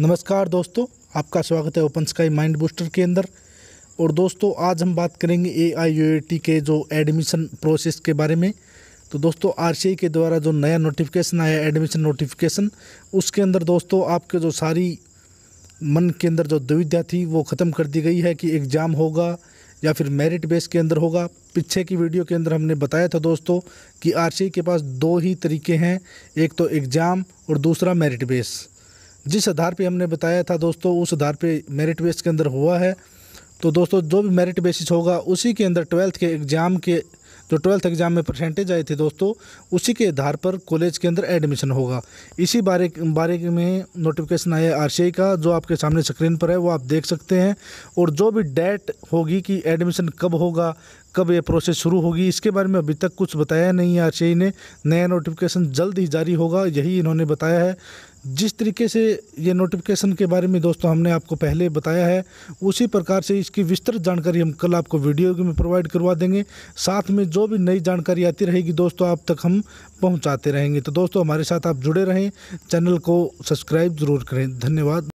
नमस्कार दोस्तों आपका स्वागत है ओपन स्काई माइंड बूस्टर के अंदर और दोस्तों आज हम बात करेंगे ए आई के जो एडमिशन प्रोसेस के बारे में तो दोस्तों आर के द्वारा जो नया नोटिफिकेशन आया एडमिशन नोटिफिकेशन उसके अंदर दोस्तों आपके जो सारी मन के अंदर जो दुविधा थी वो ख़त्म कर दी गई है कि एग्ज़ाम होगा या फिर मेरिट बेस के अंदर होगा पीछे की वीडियो के अंदर हमने बताया था दोस्तों कि आर के पास दो ही तरीके हैं एक तो एग्ज़ाम और दूसरा मेरिट बेस जिस आधार पे हमने बताया था दोस्तों उस आधार पे मेरिट बेस के अंदर हुआ है तो दोस्तों जो भी मेरिट बेसिस होगा उसी के अंदर ट्वेल्थ के एग्ज़ाम के जो ट्वेल्थ एग्ज़ाम में परसेंटेज आए थे दोस्तों उसी के आधार पर कॉलेज के अंदर एडमिशन होगा इसी बारे बारे में नोटिफिकेशन आया आर का जो आपके सामने स्क्रीन पर है वो आप देख सकते हैं और जो भी डेट होगी कि एडमिशन कब होगा कब ये प्रोसेस शुरू होगी इसके बारे में अभी तक कुछ बताया नहीं है आर ने नया नोटिफिकेशन जल्द ही जारी होगा यही इन्होंने बताया है जिस तरीके से ये नोटिफिकेशन के बारे में दोस्तों हमने आपको पहले बताया है उसी प्रकार से इसकी विस्तृत जानकारी हम कल आपको वीडियो में प्रोवाइड करवा देंगे साथ में जो भी नई जानकारी आती रहेगी दोस्तों आप तक हम पहुँचाते रहेंगे तो दोस्तों हमारे साथ आप जुड़े रहें चैनल को सब्सक्राइब ज़रूर करें धन्यवाद